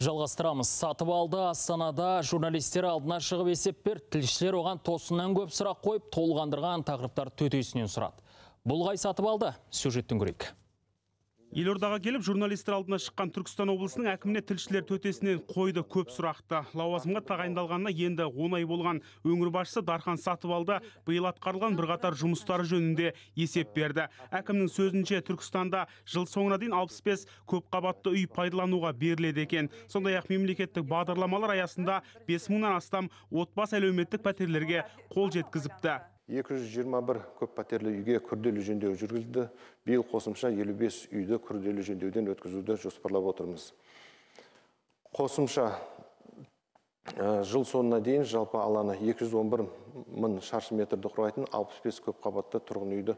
Жалғастырамыз. Сатып алды Астанада журналистер алдына шығып есеп бер, Тілшілер оған тосыннан көп сұрақ қойып, толғандырған тақырыптар төтесінен сұрады. Бұл қай сатып алды? Сюжеттің көрейік елордаға келіп журналистер алдына шыққан түркістан облысының әкіміне тілшілер төтесінен қойды көп сұрақты лауазымға тағайындалғанына енді он ай болған өңір басшысы дархан сатыбалды биыл атқарылған бірқатар жұмыстары жөнінде есеп берді әкімнің сөзінше түркістанда жыл соңына дейін алпыс бес көпқабатты үй пайдалануға беріледі екен сондай ақ мемлекеттік бағдарламалар аясында бес мыңнан астам отбасы әлеуметтік пәтерлерге қол жеткізіпті 221 көппәтерлі үйге күрделі жөндеу жүргізілді биыл қосымша 55 үйді күрделі жөндеуден өткізуді жоспарлап отырмыз қосымша ә, жыл соңына дейін жалпы алаңы 211 мың шаршы метрді құрайтын 65 көпқабатты тұрғын үйді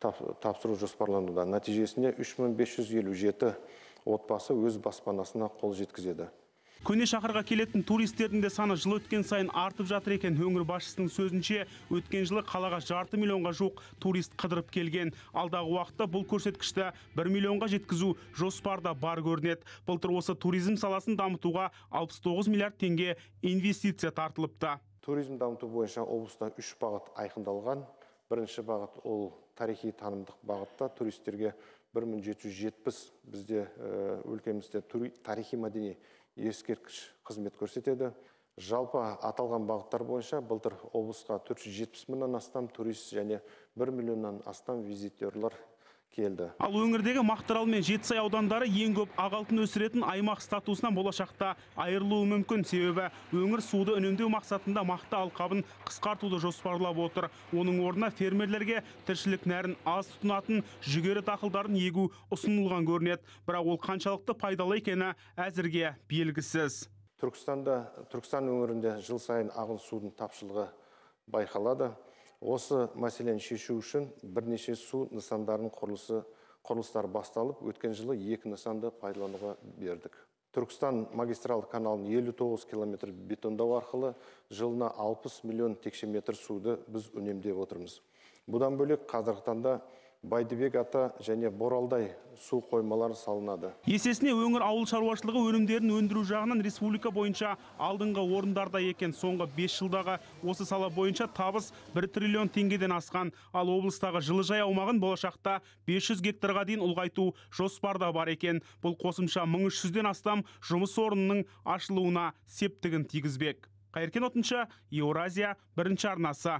тапсыру жоспарлануда нәтижесінде 3557 отбасы өз баспанасына қол жеткізеді көне шақырға келетін туристердің де саны жыл өткен сайын артып жатыр екен өңір басшысының сөзінше өткен жылы қалаға жарты миллионға жоқ турист қыдырып келген алдағы уақытта бұл көрсеткішті бір миллионға жеткізу жоспарда бар көрінеді былтыр осы туризм саласын дамытуға 69 миллиард теңге инвестиция тартылыпты туризм дамыту бойынша облыста үш бағыт айқындалған бірінші бағыт ол тарихи танымдық бағытта туристерге 1770 бізде өлкемізде тарихи мәдени ескерткіш қызмет көрсетеді жалпы аталған бағыттар бойынша былтыр облысқа 470 мыңнан астам турист және 1 миллионнан астам визитерлар келді ал өңірдегі мақтарал мен жетісай аудандары ең көп ақ өсіретін аймақ статусынан болашақта айырылуы мүмкін себебі өңір суды үнемдеу мақсатында мақта алқабын қысқартуды жоспарлап отыр оның орнына фермерлерге тіршілік нәрін аз тұтынатын жүгері дақылдарын егу ұсынылған көрінеді бірақ ол қаншалықты пайдалы екені әзірге белгісіз түркістанда түркістан өңірінде жыл сайын ағын судың тапшылығы байқалады осы мәселені шешу үшін бірнеше су нысандарының құрылысы құрылыстары басталып өткен жылы екі нысанды пайдалануға бердік түркістан магистралды каналын 59 километр бетондау арқылы жылына 60 миллион текше метр суды біз үнемдеп отырмыз бұдан бөлек қазіргі таңда Байдыбек ата және Боралдай су қоймалары салынады. Есесіне өңір ауыл шаруашылығы өнімдерін өндіру жағынан республика бойынша алдыңғы орындарда екен. Соңғы 5 жылдағы осы сала бойынша табыс 1 триллион теңгеден асқан, ал облыстағы жылыжай аумағын болашақта 500 гектарға дейін ұлғайту жоспарда бар екен. Бұл қосымша 1300-ден астам жұмыс орнының ашылуына септігін тигізбек. Қайыркен отынша Еуразия бірінші арнасы.